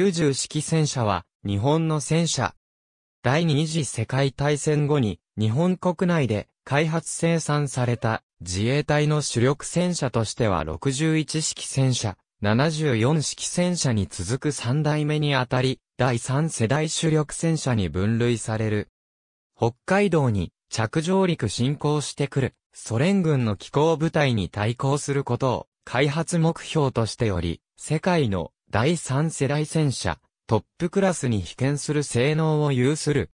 90式戦車は日本の戦車。第二次世界大戦後に日本国内で開発生産された自衛隊の主力戦車としては61式戦車、74式戦車に続く3代目にあたり、第3世代主力戦車に分類される。北海道に着上陸侵攻してくるソ連軍の機構部隊に対抗することを開発目標としており、世界の第三世代戦車、トップクラスに被験する性能を有する。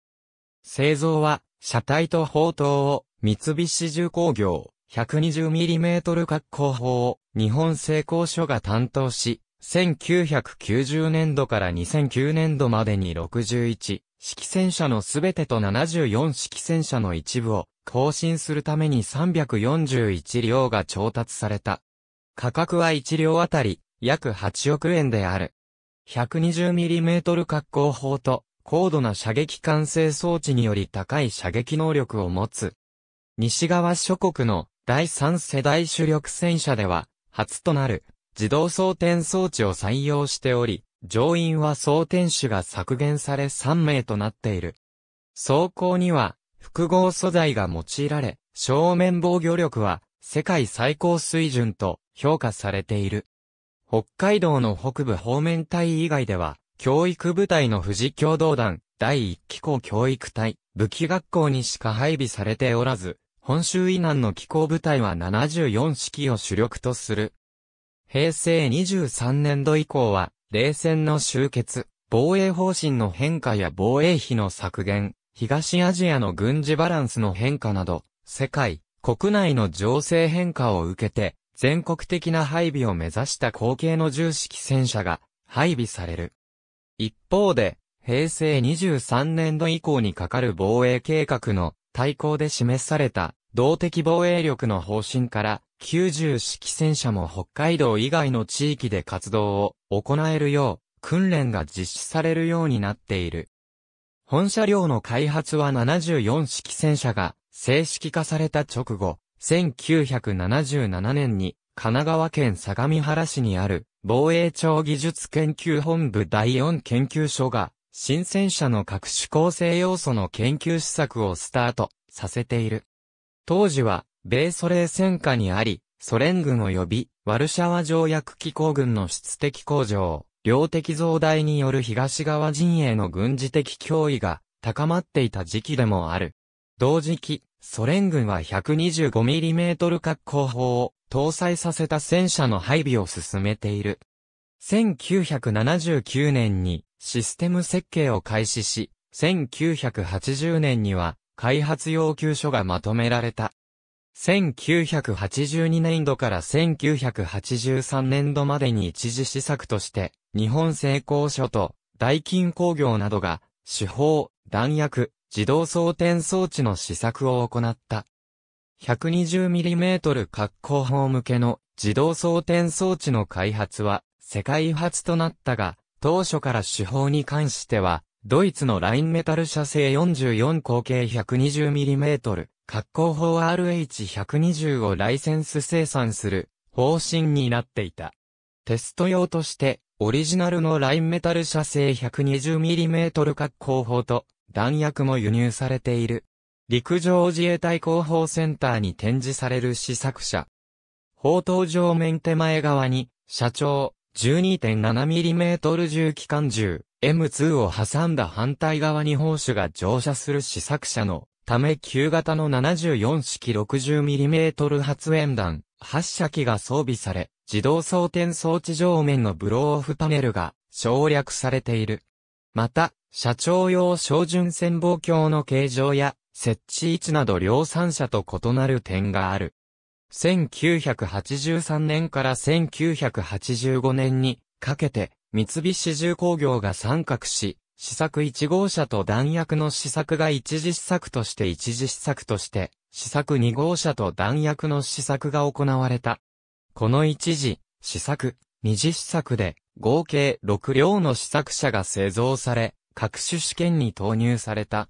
製造は、車体と砲塔を、三菱重工業、120mm 格好法を、日本製鋼所が担当し、1990年度から2009年度までに61、式戦車のすべてと74式戦車の一部を、更新するために341両が調達された。価格は1両あたり約8億円である。120mm 滑降砲と高度な射撃管制装置により高い射撃能力を持つ。西側諸国の第3世代主力戦車では、初となる自動装填装置を採用しており、乗員は装填手が削減され3名となっている。装甲には複合素材が用いられ、正面防御力は世界最高水準と評価されている。北海道の北部方面隊以外では、教育部隊の富士共同団、第1機構教育隊、武器学校にしか配備されておらず、本州以南の機構部隊は74式を主力とする。平成23年度以降は、冷戦の終結、防衛方針の変化や防衛費の削減、東アジアの軍事バランスの変化など、世界、国内の情勢変化を受けて、全国的な配備を目指した後継の重式戦車が配備される。一方で、平成23年度以降にかかる防衛計画の対抗で示された動的防衛力の方針から90式戦車も北海道以外の地域で活動を行えるよう訓練が実施されるようになっている。本車両の開発は74式戦車が正式化された直後、1977年に、神奈川県相模原市にある、防衛庁技術研究本部第4研究所が、新戦車の各種構成要素の研究施策をスタートさせている。当時は、米ソ冷戦下にあり、ソ連軍及び、ワルシャワ条約機構軍の質的向上、量的増大による東側陣営の軍事的脅威が高まっていた時期でもある。同時期、ソ連軍は 125mm 滑好砲を搭載させた戦車の配備を進めている。1979年にシステム設計を開始し、1980年には開発要求書がまとめられた。1982年度から1983年度までに一時施策として、日本製鋼所と、大金工業などが、手法、弾薬、自動装填装置の試作を行った。120mm 滑好砲向けの自動装填装置の開発は世界初となったが、当初から手法に関しては、ドイツのラインメタル射精44口径 120mm 滑好砲 RH120 をライセンス生産する方針になっていた。テスト用として、オリジナルのラインメタル射精 120mm 滑好砲と弾薬も輸入されている。陸上自衛隊広報センターに展示される試作車。砲塔上面手前側に、車長 12.7mm 重機関銃 M2 を挟んだ反対側に砲手が乗車する試作車のため旧型の74式 60mm 発煙弾発射機が装備され、自動装填装置上面のブローオフパネルが省略されている。また、社長用照準潜望鏡の形状や設置位置など量産車と異なる点がある。1983年から1985年にかけて三菱重工業が参画し、試作1号車と弾薬の試作が一次試作として一次試作として、試作2号車と弾薬の試作が行われた。この一次、試作、二次試作で、合計6両の試作車が製造され、各種試験に投入された。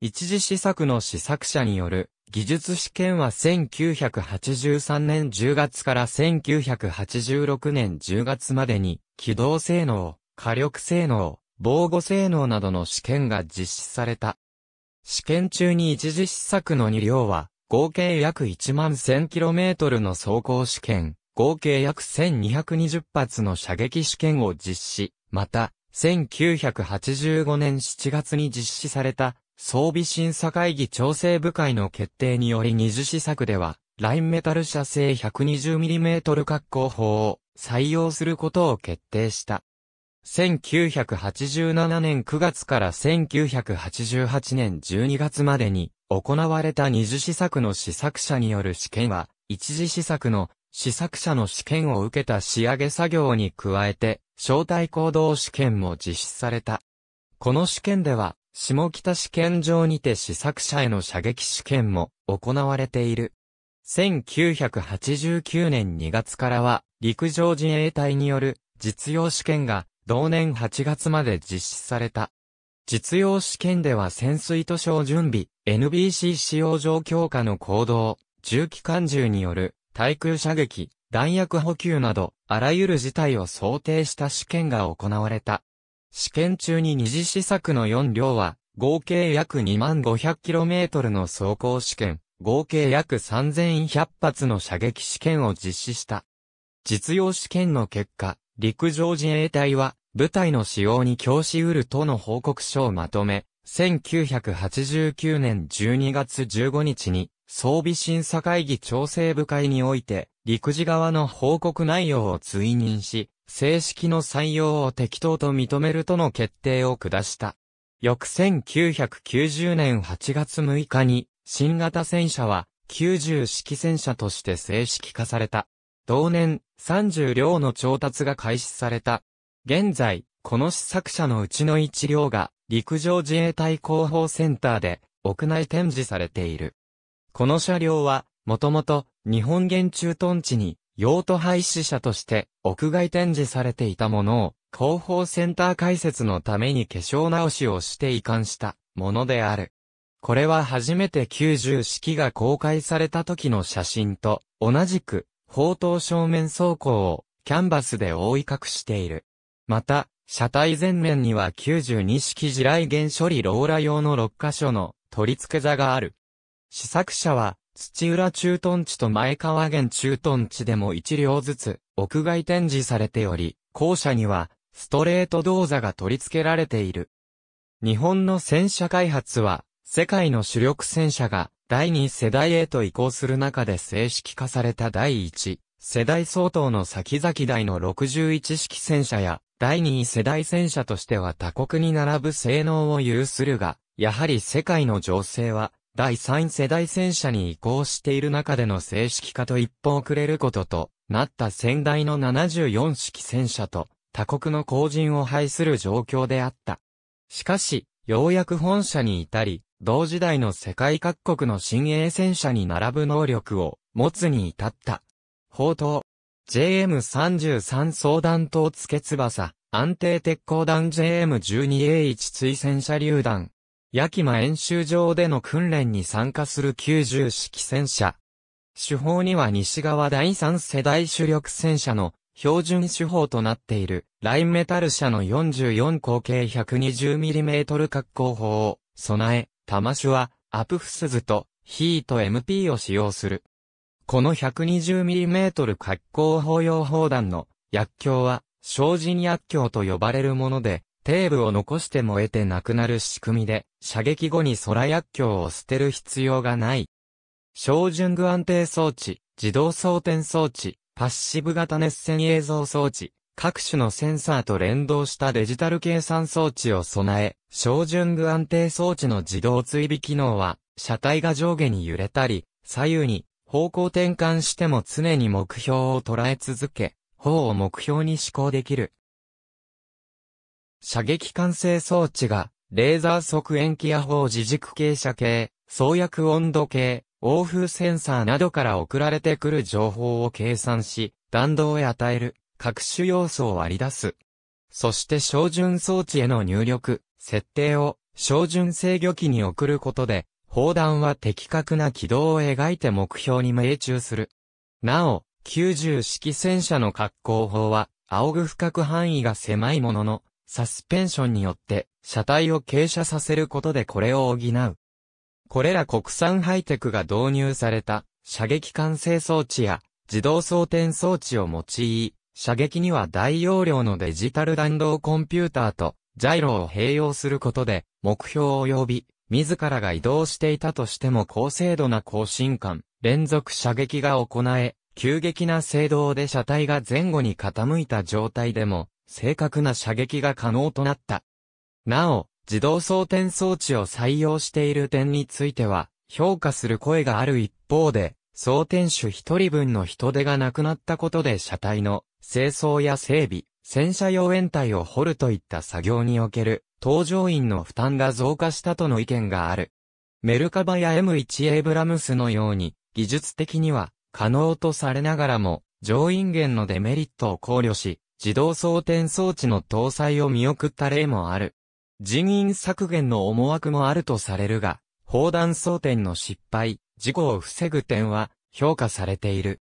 一次試作の試作車による技術試験は1983年10月から1986年10月までに、機動性能、火力性能、防護性能などの試験が実施された。試験中に一次試作の2両は、合計約1万 1000km の走行試験、合計約1220発の射撃試験を実施、また、1985年7月に実施された装備審査会議調整部会の決定により二次試作では、ラインメタル射精 120mm 滑好砲を採用することを決定した。1987年9月から1988年12月までに行われた二次試作の試作者による試験は、一次試作の試作者の試験を受けた仕上げ作業に加えて、招待行動試験も実施された。この試験では、下北試験場にて試作者への射撃試験も行われている。1989年2月からは、陸上自衛隊による実用試験が同年8月まで実施された。実用試験では潜水図書準備、NBC 使用状況下の行動、重機関銃による対空射撃、弾薬補給など、あらゆる事態を想定した試験が行われた。試験中に二次試作の4両は、合計約 2500km の走行試験、合計約3100発の射撃試験を実施した。実用試験の結果、陸上自衛隊は、部隊の使用に供し得るとの報告書をまとめ、1989年12月15日に、装備審査会議調整部会において、陸自側の報告内容を追認し、正式の採用を適当と認めるとの決定を下した。翌1990年8月6日に、新型戦車は90式戦車として正式化された。同年、30両の調達が開始された。現在、この試作車のうちの1両が、陸上自衛隊広報センターで、屋内展示されている。この車両は、もともと、日本原駐屯地に、用途廃止車として、屋外展示されていたものを、広報センター開設のために化粧直しをして移管した、ものである。これは初めて90式が公開された時の写真と、同じく、砲塔正面走行を、キャンバスで覆い隠している。また、車体前面には92式地雷原処理ローラ用の6箇所の取り付け座がある。試作車は、土浦駐屯地と前川原駐屯地でも一両ずつ、屋外展示されており、校舎には、ストレート動座が取り付けられている。日本の戦車開発は、世界の主力戦車が、第二世代へと移行する中で正式化された第一世代相当の先々代の61式戦車や、第二世代戦車としては他国に並ぶ性能を有するが、やはり世界の情勢は、第3世代戦車に移行している中での正式化と一歩遅れることとなった先代の74式戦車と他国の後陣を排する状況であった。しかし、ようやく本社に至り、同時代の世界各国の新鋭戦車に並ぶ能力を持つに至った。砲塔、JM33 相談塔付け翼、安定鉄鋼弾 JM12A1 追戦車榴弾、ヤキマ演習場での訓練に参加する90式戦車。手法には西側第3世代主力戦車の標準手法となっている、ラインメタル車の44口径 120mm 格好砲を備え、玉手はアプフスズとヒート MP を使用する。この 120mm 格好砲用砲弾の薬莢は、精進薬莢と呼ばれるもので、テーを残して燃えてなくなる仕組みで、射撃後に空薬莢を捨てる必要がない。照準具安定装置、自動装填装置、パッシブ型熱線映像装置、各種のセンサーと連動したデジタル計算装置を備え、照準具安定装置の自動追尾機能は、車体が上下に揺れたり、左右に方向転換しても常に目標を捉え続け、方を目標に思考できる。射撃管制装置が、レーザー側延期や砲自軸傾斜系、創薬温度計、欧風センサーなどから送られてくる情報を計算し、弾道へ与える、各種要素を割り出す。そして照準装置への入力、設定を、照準制御機に送ることで、砲弾は的確な軌道を描いて目標に命中する。なお、90式戦車の格好法は、仰ぐ深く範囲が狭いものの、サスペンションによって車体を傾斜させることでこれを補う。これら国産ハイテクが導入された射撃管制装置や自動装填装置を用い、射撃には大容量のデジタル弾道コンピューターとジャイロを併用することで目標及び自らが移動していたとしても高精度な更新感、連続射撃が行え、急激な制動で車体が前後に傾いた状態でも正確な射撃が可能となった。なお、自動装填装置を採用している点については、評価する声がある一方で、装填手一人分の人手がなくなったことで車体の清掃や整備、戦車用円体を掘るといった作業における搭乗員の負担が増加したとの意見がある。メルカバや M1 エブラムスのように技術的には可能とされながらも乗員源のデメリットを考慮し自動装填装置の搭載を見送った例もある。人員削減の思惑もあるとされるが、砲弾装填の失敗、事故を防ぐ点は評価されている。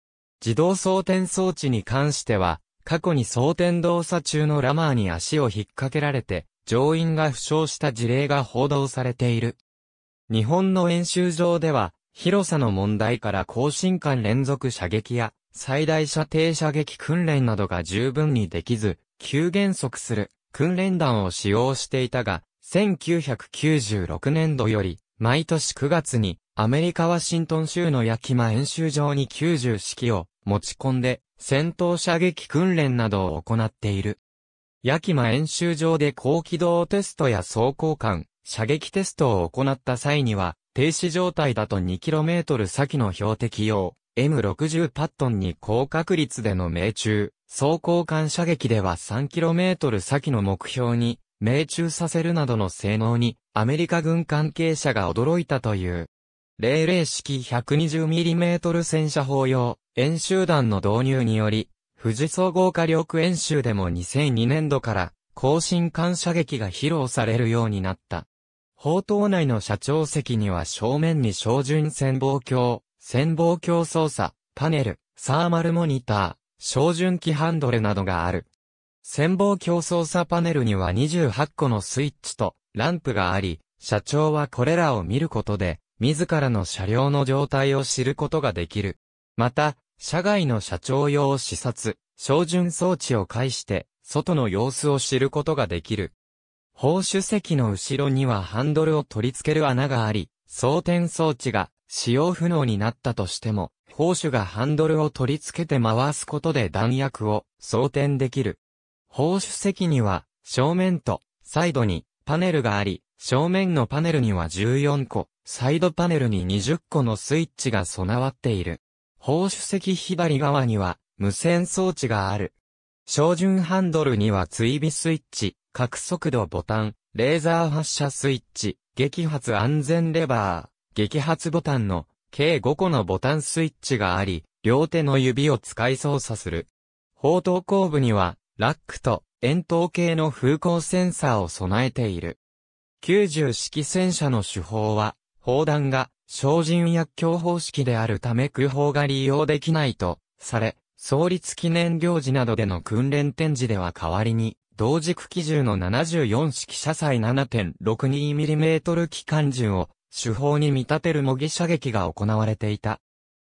自動装填装置に関しては、過去に装填動作中のラマーに足を引っ掛けられて、乗員が負傷した事例が報道されている。日本の演習場では、広さの問題から更新艦連続射撃や、最大射程射撃訓練などが十分にできず、急減速する訓練弾を使用していたが、1996年度より、毎年9月に、アメリカ・ワシントン州のヤキマ演習場に90式を持ち込んで、戦闘射撃訓練などを行っている。ヤキマ演習場で高機動テストや走行艦、射撃テストを行った際には、停止状態だと 2km 先の標的用、M60 パットンに高確率での命中、走行間射撃では 3km 先の目標に命中させるなどの性能にアメリカ軍関係者が驚いたという。00式 120mm 戦車砲用演習弾の導入により、富士総合火力演習でも2002年度から更新間射撃が披露されるようになった。砲塔内の社長席には正面に照準潜望鏡、潜望鏡操作、パネル、サーマルモニター、照準器ハンドルなどがある。潜望鏡操作パネルには28個のスイッチとランプがあり、社長はこれらを見ることで、自らの車両の状態を知ることができる。また、社外の社長用視察、照準装置を介して、外の様子を知ることができる。放手席の後ろにはハンドルを取り付ける穴があり、装填装置が使用不能になったとしても、砲手がハンドルを取り付けて回すことで弾薬を装填できる。砲手席には、正面とサイドにパネルがあり、正面のパネルには14個、サイドパネルに20個のスイッチが備わっている。砲手席左側には無線装置がある。照準ハンドルには追尾スイッチ、角速度ボタン、レーザー発射スイッチ、撃発安全レバー、激発ボタンの計5個のボタンスイッチがあり、両手の指を使い操作する。砲塔後部には、ラックと円筒形の風光センサーを備えている。90式戦車の手法は、砲弾が精進薬強方式であるため空砲が利用できないとされ、創立記念行事などでの訓練展示では代わりに、同軸機銃の74式車載 7.62mm 機関銃を手法に見立てる模擬射撃が行われていた。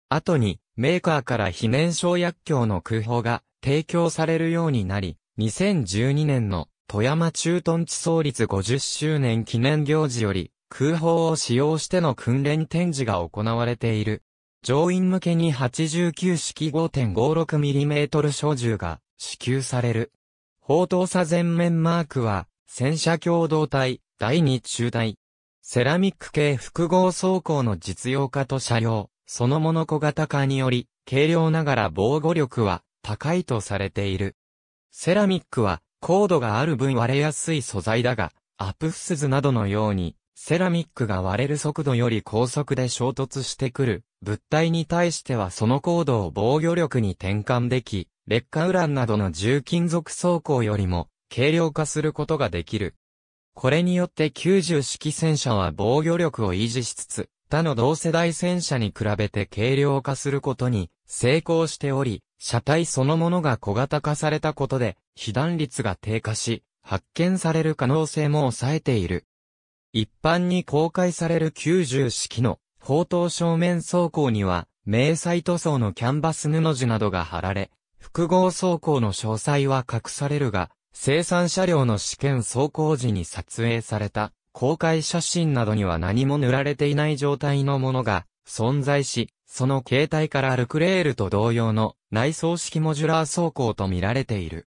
後に、メーカーから非燃焼薬莢の空砲が提供されるようになり、2012年の富山駐屯地創立50周年記念行事より、空砲を使用しての訓練展示が行われている。乗員向けに89式 5.56mm 小銃が支給される。砲塔差全面マークは、戦車共同体、第2中隊、セラミック系複合走行の実用化と車両、そのもの小型化により、軽量ながら防護力は高いとされている。セラミックは高度がある分割れやすい素材だが、アプフスズなどのように、セラミックが割れる速度より高速で衝突してくる物体に対してはその高度を防御力に転換でき、劣化ウランなどの重金属走行よりも軽量化することができる。これによって90式戦車は防御力を維持しつつ、他の同世代戦車に比べて軽量化することに成功しており、車体そのものが小型化されたことで、被弾率が低下し、発見される可能性も抑えている。一般に公開される90式の砲塔正面装甲には、明細塗装のキャンバス布地などが貼られ、複合装甲の詳細は隠されるが、生産車両の試験走行時に撮影された公開写真などには何も塗られていない状態のものが存在し、その形態からルクレールと同様の内装式モジュラー走行と見られている。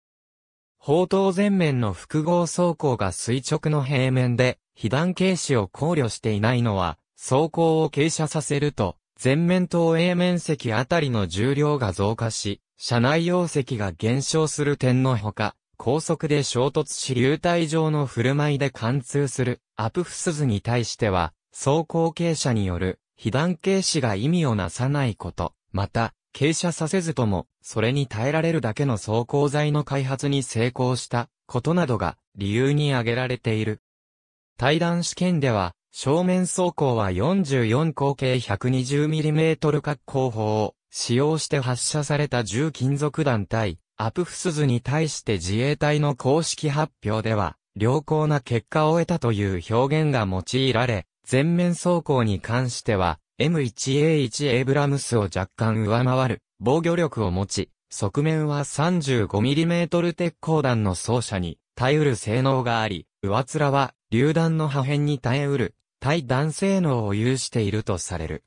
砲塔前面の複合走行が垂直の平面で、被弾軽視を考慮していないのは、走行を傾斜させると、前面投影面積あたりの重量が増加し、車内容積が減少する点のほか、高速で衝突し流体状の振る舞いで貫通するアプフスズに対しては、走行傾斜による被弾傾視が意味をなさないこと、また、傾斜させずとも、それに耐えられるだけの走行材の開発に成功したことなどが理由に挙げられている。対談試験では、正面走行は44口径 120mm 滑行砲を使用して発射された重金属弾対アプフスズに対して自衛隊の公式発表では、良好な結果を得たという表現が用いられ、全面走行に関しては、M1A1 エイブラムスを若干上回る防御力を持ち、側面は 35mm 鉄鋼弾の装射に耐えうる性能があり、上面は榴弾の破片に耐えうる対弾性能を有しているとされる。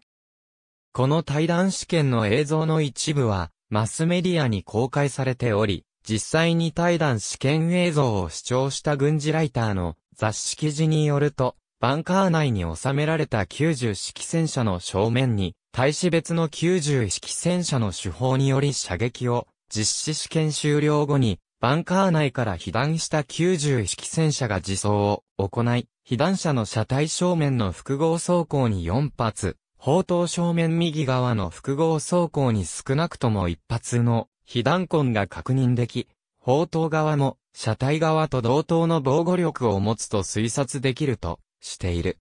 この対弾試験の映像の一部はマスメディアに公開されており、実際に対談試験映像を視聴した軍事ライターの雑誌記事によると、バンカー内に収められた90式戦車の正面に、対し別の90式戦車の手法により射撃を実施試験終了後に、バンカー内から被弾した90式戦車が自走を行い、被弾者の車体正面の複合走行に4発、砲塔正面右側の複合走行に少なくとも一発の被弾痕が確認でき、砲塔側も車体側と同等の防護力を持つと推察できるとしている。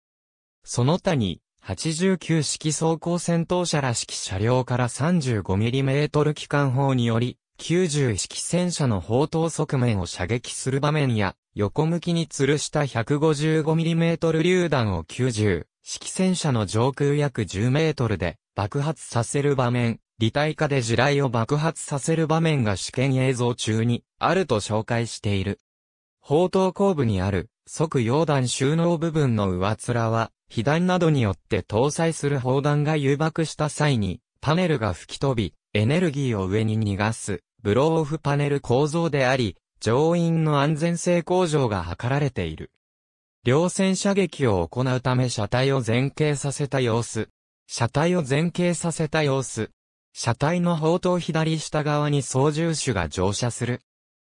その他に、89式装甲戦闘車らしき車両から 35mm 機関砲により、90式戦車の砲塔側面を射撃する場面や、横向きに吊るした 155mm 榴弾を90、式戦車の上空約10メートルで爆発させる場面、離体化で地雷を爆発させる場面が試験映像中にあると紹介している。砲塔後部にある即溶弾収納部分の上面は、被弾などによって搭載する砲弾が誘爆した際に、パネルが吹き飛び、エネルギーを上に逃がす、ブローオフパネル構造であり、乗員の安全性向上が図られている。両線射撃を行うため車体を前傾させた様子。車体を前傾させた様子。車体の砲塔左下側に操縦手が乗車する。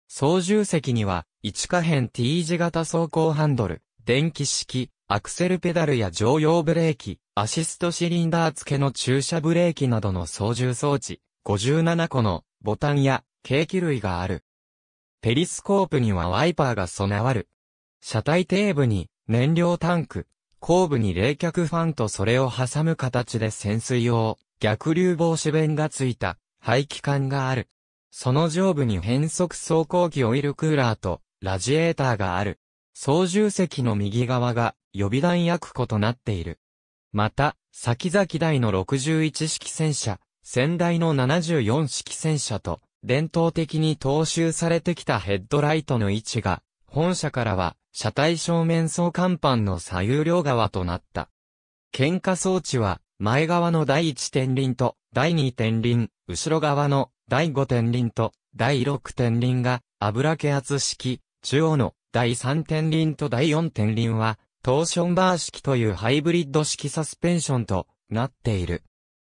操縦席には、一可変 T 字型走行ハンドル、電気式、アクセルペダルや常用ブレーキ、アシストシリンダー付けの駐車ブレーキなどの操縦装置、57個のボタンや計器類がある。ペリスコープにはワイパーが備わる。車体底部に燃料タンク、後部に冷却ファンとそれを挟む形で潜水用、逆流防止弁がついた排気管がある。その上部に変速走行機オイルクーラーとラジエーターがある。操縦席の右側が予備弾薬庫となっている。また、先々台の61式戦車、先代の74式戦車と、伝統的に踏襲されてきたヘッドライトの位置が本社からは、車体正面総関板の左右両側となった。喧嘩装置は、前側の第1点輪と第2点輪、後ろ側の第5点輪と第6点輪が油気圧式、中央の第3点輪と第4点輪は、トーションバー式というハイブリッド式サスペンションとなっている。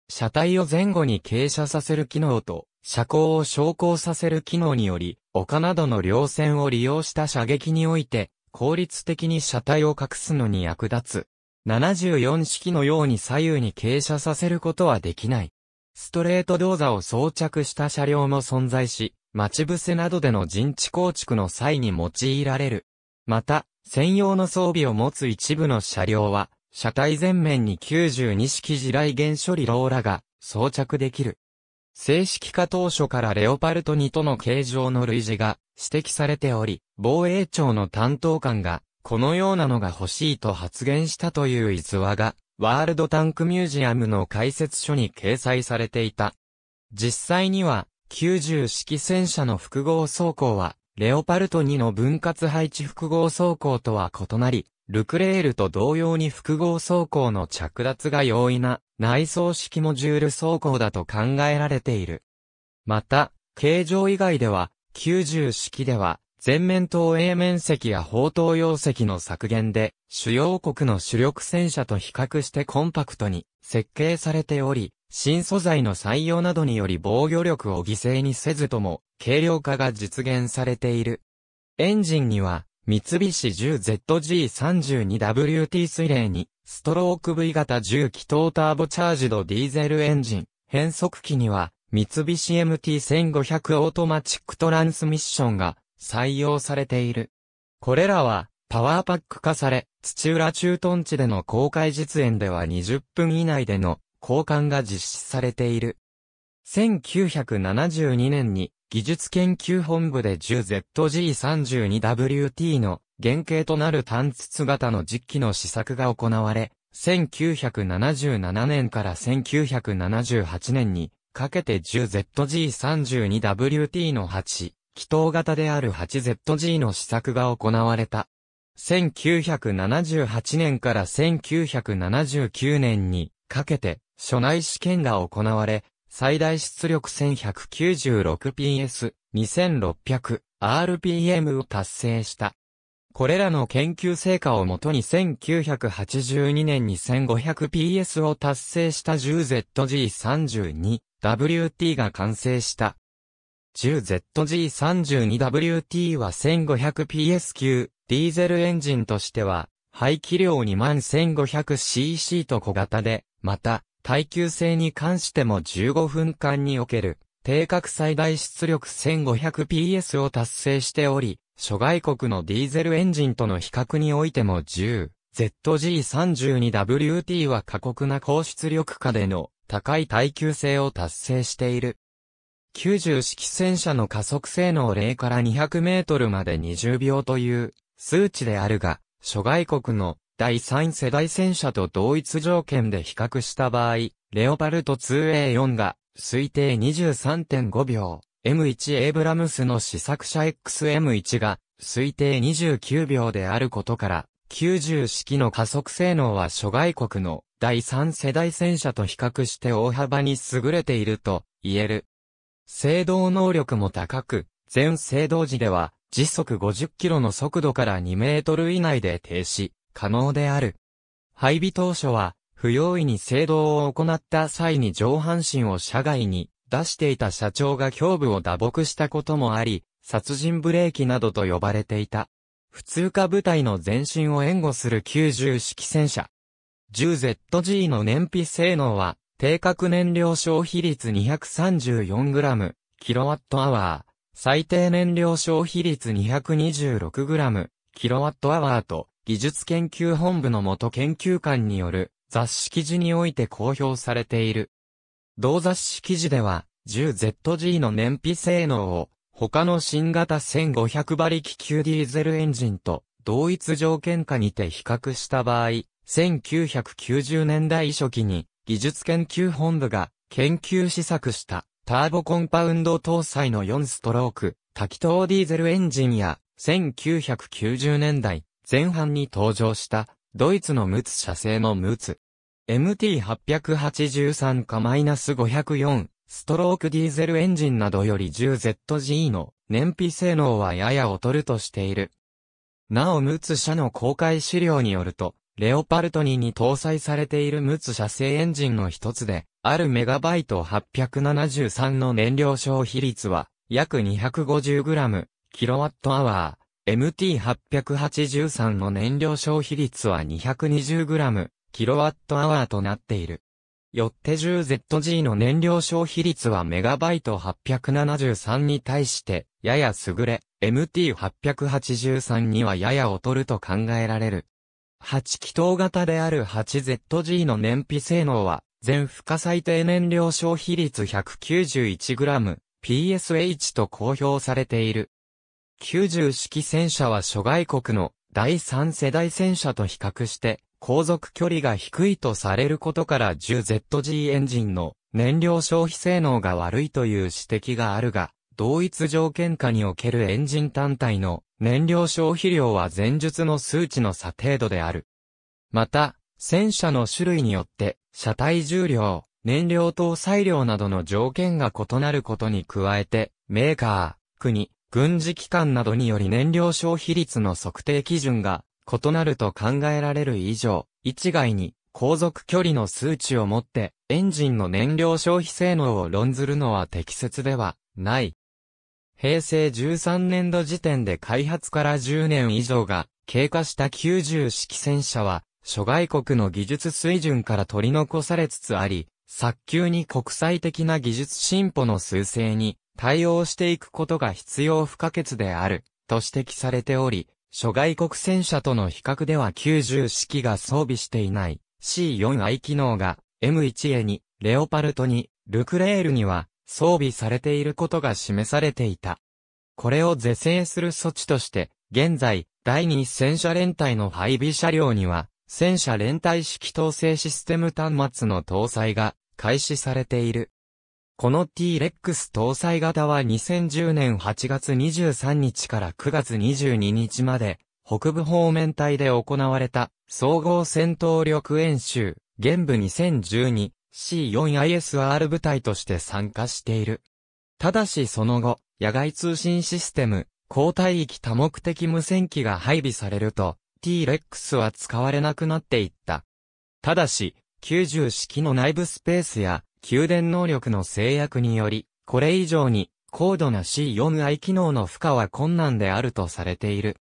車体を前後に傾斜させる機能と、車高を昇降させる機能により、丘などの稜線を利用した射撃において、効率的に車体を隠すのに役立つ。74式のように左右に傾斜させることはできない。ストレート動座を装着した車両も存在し、待ち伏せなどでの陣地構築の際に用いられる。また、専用の装備を持つ一部の車両は、車体前面に92式地雷原処理ローラが装着できる。正式化当初からレオパルト2との形状の類似が指摘されており、防衛庁の担当官が、このようなのが欲しいと発言したという逸話が、ワールドタンクミュージアムの解説書に掲載されていた。実際には、90式戦車の複合走行は、レオパルト2の分割配置複合走行とは異なり、ルクレールと同様に複合走行の着脱が容易な内装式モジュール走行だと考えられている。また、形状以外では、90式では、全面投影面積や砲塔容積の削減で、主要国の主力戦車と比較してコンパクトに設計されており、新素材の採用などにより防御力を犠牲にせずとも、軽量化が実現されている。エンジンには、三菱 10ZG32WT 水冷に、ストローク V 型10気筒ターボチャージドディーゼルエンジン、変速機には、三菱 MT1500 オートマチックトランスミッションが採用されている。これらは、パワーパック化され、土浦駐屯地での公開実演では20分以内での交換が実施されている。1972年に技術研究本部で 10ZG32WT の原型となる単筒型の実機の試作が行われ、1977年から1978年にかけて 10ZG32WT の8、気筒型である 8ZG の試作が行われた。1978年から1979年にかけて、初内試験が行われ、最大出力 1196PS、2600RPM を達成した。これらの研究成果をもとに1982年に 1500PS を達成した 10ZG32WT が完成した。10ZG32WT は 1500PS 級、ディーゼルエンジンとしては、排気量2万 1500cc と小型で、また、耐久性に関しても15分間における定格最大出力 1500PS を達成しており、諸外国のディーゼルエンジンとの比較においても 10ZG32WT は過酷な高出力下での高い耐久性を達成している。90式戦車の加速性能0から200メートルまで20秒という数値であるが、諸外国の第3世代戦車と同一条件で比較した場合、レオパルト 2A4 が推定23.5秒、M1 エイブラムスの試作車 XM1 が推定29秒であることから、90式の加速性能は諸外国の第3世代戦車と比較して大幅に優れていると言える。制動能力も高く、全制動時では時速50キロの速度から2メートル以内で停止。可能である。配備当初は、不用意に制動を行った際に上半身を車外に出していた社長が胸部を打撲したこともあり、殺人ブレーキなどと呼ばれていた。普通科部隊の前身を援護する90式戦車。10ZG の燃費性能は、定格燃料消費率 234g、kWh、最低燃料消費率 226g、kWh と、技術研究本部の元研究官による雑誌記事において公表されている。同雑誌記事では、10ZG の燃費性能を、他の新型1500馬力級ディーゼルエンジンと同一条件下にて比較した場合、1990年代初期に技術研究本部が研究試作したターボコンパウンド搭載の4ストローク多気筒ディーゼルエンジンや1990年代前半に登場したドイツのムツ社製のムツ。MT883 か -504 ストロークディーゼルエンジンなどより 10ZG の燃費性能はやや劣るとしている。なおムツ社の公開資料によると、レオパルト2に搭載されているムツ社製エンジンの一つで、あるメガバイト873の燃料消費率は、約 250g、キロワットアワー、MT883 の燃料消費率は 220g、kWh となっている。よって 10ZG の燃料消費率はメガバイト873に対して、やや優れ、MT883 にはやや劣ると考えられる。8気筒型である 8ZG の燃費性能は、全負荷最低燃料消費率 191g、PSH と公表されている。90式戦車は諸外国の第3世代戦車と比較して航続距離が低いとされることから 10ZG エンジンの燃料消費性能が悪いという指摘があるが、同一条件下におけるエンジン単体の燃料消費量は前述の数値の差程度である。また、戦車の種類によって、車体重量、燃料搭載量などの条件が異なることに加えて、メーカー、国、軍事機関などにより燃料消費率の測定基準が異なると考えられる以上、一概に航続距離の数値をもってエンジンの燃料消費性能を論ずるのは適切ではない。平成13年度時点で開発から10年以上が経過した90式戦車は諸外国の技術水準から取り残されつつあり、早急に国際的な技術進歩の趨勢に対応していくことが必要不可欠である、と指摘されており、諸外国戦車との比較では90式が装備していない C4i 機能が M1A に、レオパルトに、ルクレールには装備されていることが示されていた。これを是正する措置として、現在、第2戦車連隊の配備車両には、戦車連隊式統制システム端末の搭載が開始されている。この T-Rex 搭載型は2010年8月23日から9月22日まで、北部方面隊で行われた総合戦闘力演習、現部 2012C4ISR 部隊として参加している。ただしその後、野外通信システム、交代域多目的無線機が配備されると、T-Rex は使われなくなっていった。ただし、90式の内部スペースや給電能力の制約により、これ以上に高度な C4i 機能の負荷は困難であるとされている。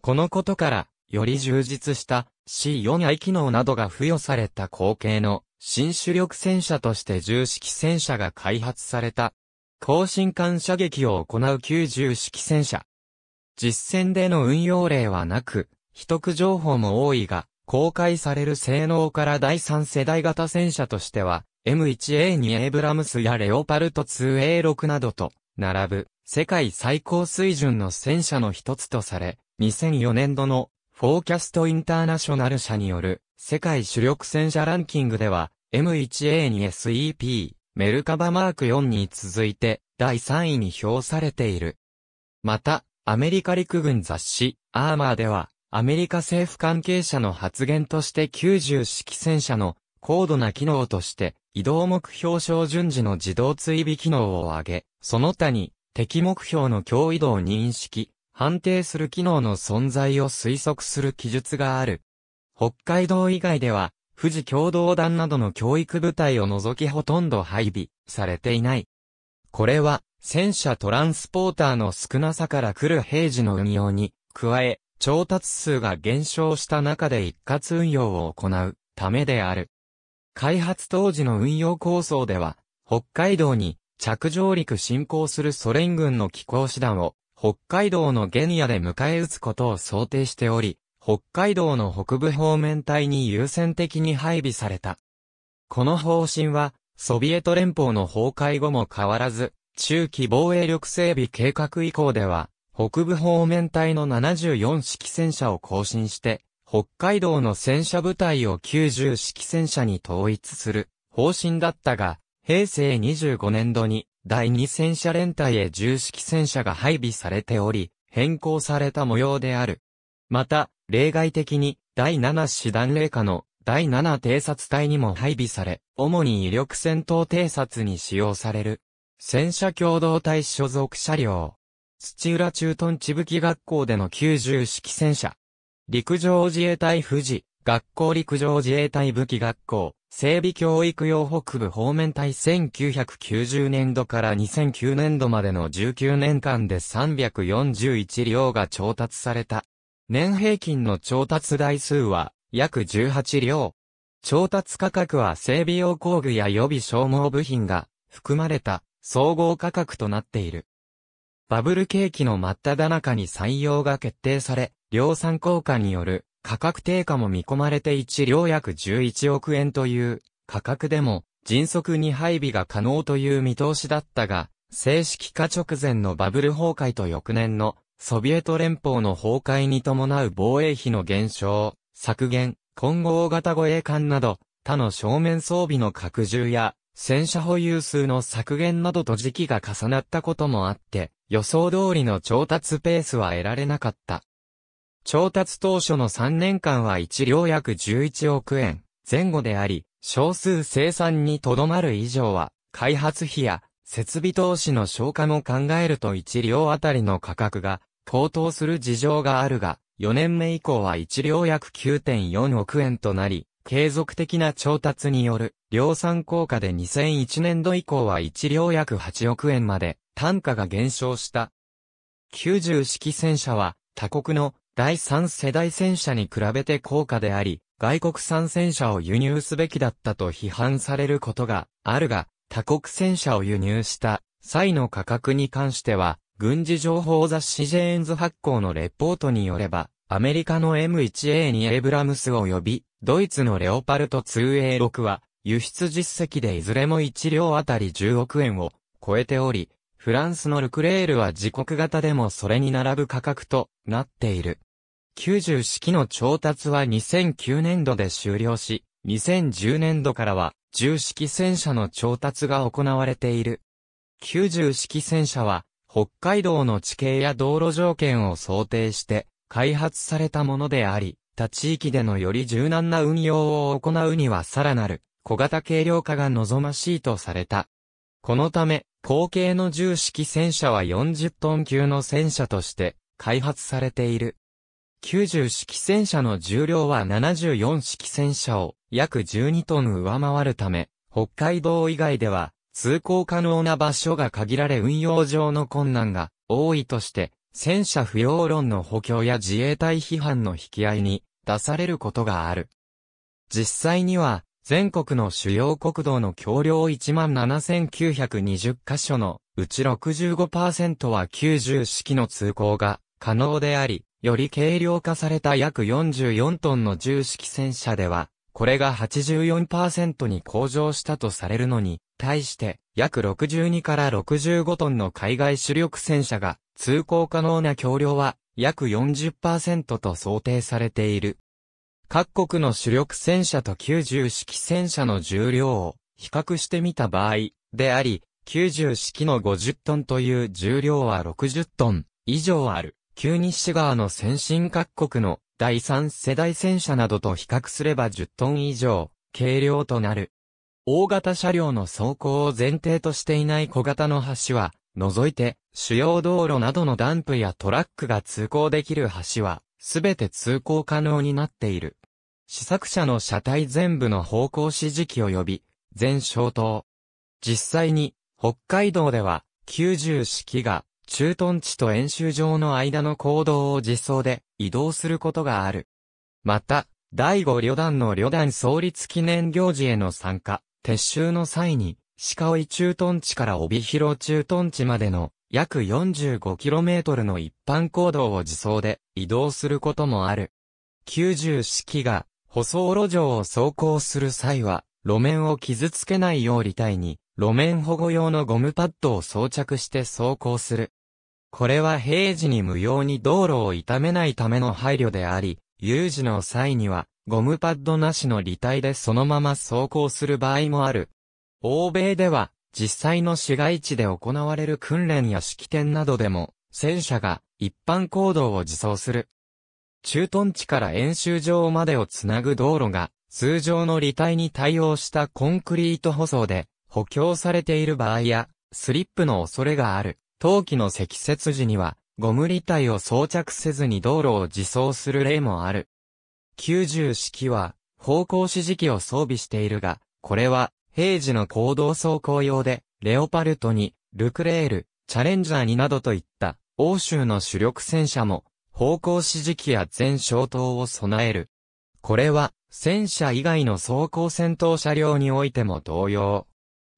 このことから、より充実した C4i 機能などが付与された後継の新主力戦車として重式戦車が開発された。高新艦射撃を行う旧重式戦車。実戦での運用例はなく、秘匿情報も多いが、公開される性能から第三世代型戦車としては、M1A2 エイブラムスやレオパルト 2A6 などと並ぶ世界最高水準の戦車の一つとされ、2004年度のフォーキャストインターナショナル社による世界主力戦車ランキングでは M1A2SEP メルカバマーク4に続いて第3位に表されている。また、アメリカ陸軍雑誌アーマーではアメリカ政府関係者の発言として90式戦車の高度な機能として、移動目標照準時の自動追尾機能を上げ、その他に、敵目標の強移動を認識、判定する機能の存在を推測する記述がある。北海道以外では、富士共同団などの教育部隊を除きほとんど配備されていない。これは、戦車トランスポーターの少なさから来る平時の運用に、加え、調達数が減少した中で一括運用を行うためである。開発当時の運用構想では、北海道に着上陸進行するソ連軍の機構師団を北海道のゲニアで迎え撃つことを想定しており、北海道の北部方面隊に優先的に配備された。この方針は、ソビエト連邦の崩壊後も変わらず、中期防衛力整備計画以降では、北部方面隊の74式戦車を更新して、北海道の戦車部隊を90式戦車に統一する方針だったが、平成25年度に第2戦車連隊へ10式戦車が配備されており、変更された模様である。また、例外的に第7師団霊下の第7偵察隊にも配備され、主に威力戦闘偵察に使用される。戦車共同体所属車両。土浦駐屯地武器学校での90式戦車。陸上自衛隊富士、学校陸上自衛隊武器学校、整備教育用北部方面隊1990年度から2009年度までの19年間で341両が調達された。年平均の調達台数は約18両。調達価格は整備用工具や予備消耗部品が含まれた総合価格となっている。バブル景気の真っ只中に採用が決定され、量産効果による価格低下も見込まれて1両約11億円という価格でも迅速に配備が可能という見通しだったが、正式化直前のバブル崩壊と翌年のソビエト連邦の崩壊に伴う防衛費の減少、削減、今後大型護衛艦など他の正面装備の拡充や戦車保有数の削減などと時期が重なったこともあって、予想通りの調達ペースは得られなかった。調達当初の3年間は1両約11億円前後であり、少数生産にとどまる以上は、開発費や設備投資の消化も考えると1両あたりの価格が高騰する事情があるが、4年目以降は1両約9.4億円となり、継続的な調達による量産効果で2001年度以降は1両約8億円まで単価が減少した。90式戦車は他国の第三世代戦車に比べて高価であり、外国産戦車を輸入すべきだったと批判されることがあるが、他国戦車を輸入した際の価格に関しては、軍事情報雑誌ジェーンズ発行のレポートによれば、アメリカの M1A にエイブラムス及び、ドイツのレオパルト 2A6 は、輸出実績でいずれも1両あたり10億円を超えており、フランスのルクレールは自国型でもそれに並ぶ価格となっている。90式の調達は2009年度で終了し、2010年度からは10式戦車の調達が行われている。90式戦車は北海道の地形や道路条件を想定して開発されたものであり、他地域でのより柔軟な運用を行うにはさらなる小型軽量化が望ましいとされた。このため、後継の重式戦車は40トン級の戦車として開発されている。90式戦車の重量は74式戦車を約12トン上回るため、北海道以外では通行可能な場所が限られ運用上の困難が多いとして、戦車不要論の補強や自衛隊批判の引き合いに出されることがある。実際には、全国の主要国道の橋梁17,920箇所のうち65%は90式の通行が可能であり、より軽量化された約44トンの重式戦車では、これが84%に向上したとされるのに、対して約62から65トンの海外主力戦車が通行可能な橋梁は約40%と想定されている。各国の主力戦車と90式戦車の重量を比較してみた場合であり、90式の50トンという重量は60トン以上ある。旧西側の先進各国の第三世代戦車などと比較すれば10トン以上、軽量となる。大型車両の走行を前提としていない小型の橋は、除いて、主要道路などのダンプやトラックが通行できる橋は、すべて通行可能になっている。試作車の車体全部の方向指示器及び、全消灯。実際に、北海道では、90式が駐屯地と演習場の間の行動を実装で移動することがある。また、第5旅団の旅団創立記念行事への参加、撤収の際に、鹿追駐屯地から帯広駐屯地までの約 45km の一般行動を自走で移動することもある。90式が舗装路上を走行する際は、路面を傷つけないよう理体に路面保護用のゴムパッドを装着して走行する。これは平時に無用に道路を痛めないための配慮であり、有事の際には、ゴムパッドなしの履帯でそのまま走行する場合もある。欧米では、実際の市街地で行われる訓練や式典などでも、戦車が一般行動を自走する。駐屯地から演習場までをつなぐ道路が、通常の履帯に対応したコンクリート舗装で、補強されている場合や、スリップの恐れがある、冬季の積雪時には、ゴム履帯を装着せずに道路を自走する例もある。90式は、方向指示器を装備しているが、これは、平時の行動走行用で、レオパルトに、ルクレール、チャレンジャーになどといった、欧州の主力戦車も、方向指示器や全消灯を備える。これは、戦車以外の走行戦闘車両においても同様。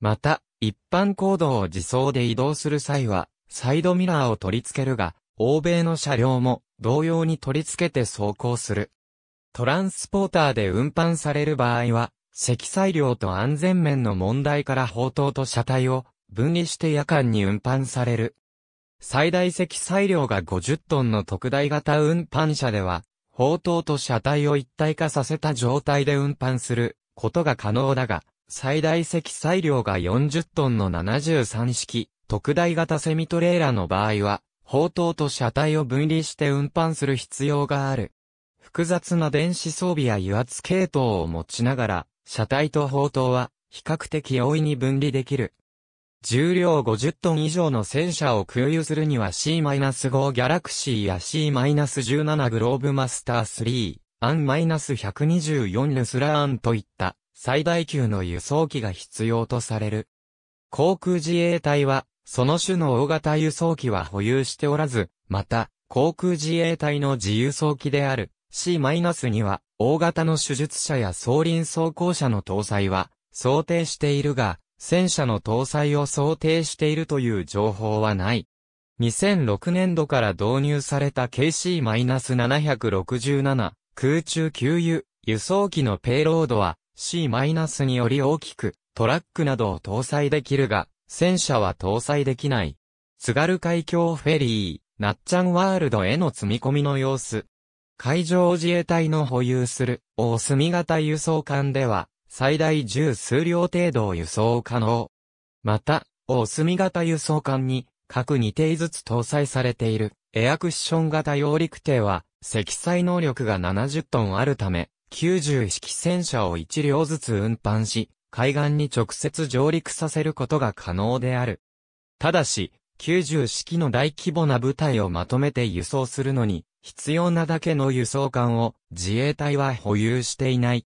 また、一般行動を自走で移動する際は、サイドミラーを取り付けるが、欧米の車両も同様に取り付けて走行する。トランスポーターで運搬される場合は、積載量と安全面の問題から砲塔と車体を分離して夜間に運搬される。最大積載量が50トンの特大型運搬車では、砲塔と車体を一体化させた状態で運搬することが可能だが、最大積載量が40トンの73式、特大型セミトレーラの場合は、砲塔と車体を分離して運搬する必要がある。複雑な電子装備や油圧系統を持ちながら、車体と砲塔は比較的容易に分離できる。重量50トン以上の戦車を空輸するには C-5 ギャラクシーや C-17 グローブマスター3、アン -124 ルスラーンといった最大級の輸送機が必要とされる。航空自衛隊は、その種の大型輸送機は保有しておらず、また、航空自衛隊の自輸送機である c には、大型の手術車や装輪装甲車の搭載は、想定しているが、戦車の搭載を想定しているという情報はない。2006年度から導入された KC-767 空中給油輸送機のペイロードは C- により大きく、トラックなどを搭載できるが、戦車は搭載できない。津軽海峡フェリー、なっちゃんワールドへの積み込みの様子。海上自衛隊の保有する、大隅型輸送艦では、最大十数両程度を輸送可能。また、大隅型輸送艦に、各2艇ずつ搭載されている、エアクッション型揚陸艇は、積載能力が70トンあるため、90式戦車を1両ずつ運搬し、海岸に直接上陸させることが可能である。ただし、90式の大規模な部隊をまとめて輸送するのに、必要なだけの輸送艦を自衛隊は保有していない。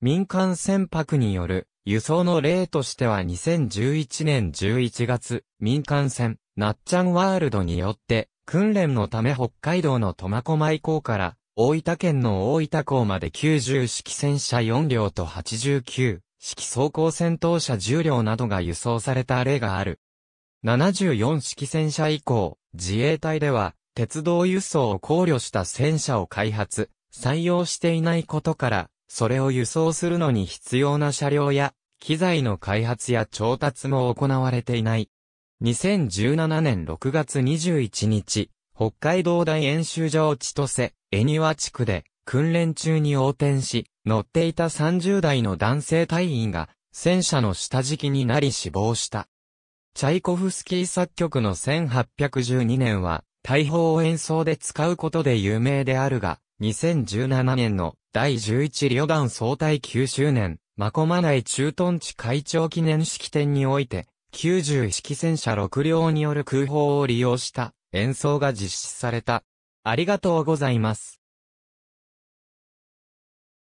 民間船舶による輸送の例としては2011年11月、民間船、なっちゃんワールドによって、訓練のため北海道の苫小牧港から大分県の大分港まで90式戦車4両と89式装甲戦闘車10両などが輸送された例がある。74式戦車以降、自衛隊では、鉄道輸送を考慮した戦車を開発、採用していないことから、それを輸送するのに必要な車両や、機材の開発や調達も行われていない。2017年6月21日、北海道大演習場千歳、恵庭地区で、訓練中に横転し、乗っていた30代の男性隊員が、戦車の下敷きになり死亡した。チャイコフスキー作曲の1812年は、大砲を演奏で使うことで有名であるが、2017年の第11旅団総隊9周年、マコマ内駐屯地会長記念式典において、90式戦車6両による空砲を利用した演奏が実施された。ありがとうございます。